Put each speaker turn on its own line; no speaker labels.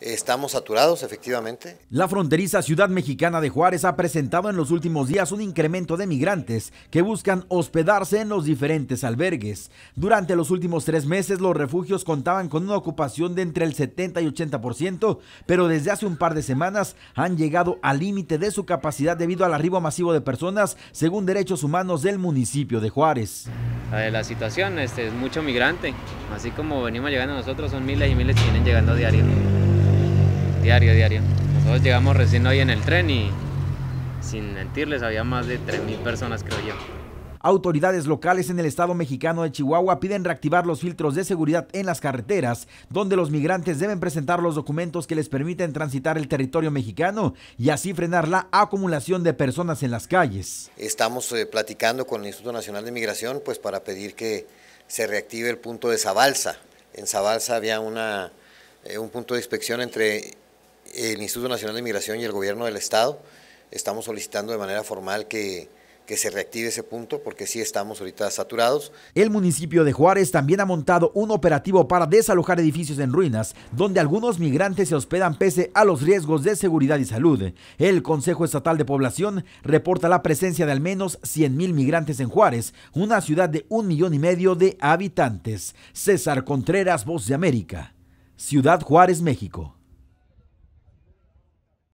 Estamos saturados, efectivamente.
La fronteriza ciudad mexicana de Juárez ha presentado en los últimos días un incremento de migrantes que buscan hospedarse en los diferentes albergues. Durante los últimos tres meses, los refugios contaban con una ocupación de entre el 70 y 80%, pero desde hace un par de semanas han llegado al límite de su capacidad debido al arribo masivo de personas, según derechos humanos del municipio de Juárez.
La situación este, es mucho migrante, así como venimos llegando nosotros, son miles y miles que vienen llegando diario diario, diario. Nosotros llegamos recién hoy en el tren y sin mentirles había más de 3.000 personas, creo yo.
Autoridades locales en el estado mexicano de Chihuahua piden reactivar los filtros de seguridad en las carreteras, donde los migrantes deben presentar los documentos que les permiten transitar el territorio mexicano y así frenar la acumulación de personas en las calles.
Estamos eh, platicando con el Instituto Nacional de Migración pues, para pedir que se reactive el punto de Zabalsa. En Zabalsa había una, eh, un punto de inspección entre el Instituto Nacional de Migración y el Gobierno del Estado. Estamos solicitando de manera formal que, que se reactive ese punto porque sí estamos ahorita saturados.
El municipio de Juárez también ha montado un operativo para desalojar edificios en ruinas, donde algunos migrantes se hospedan pese a los riesgos de seguridad y salud. El Consejo Estatal de Población reporta la presencia de al menos 100.000 migrantes en Juárez, una ciudad de un millón y medio de habitantes. César Contreras, Voz de América, Ciudad Juárez, México.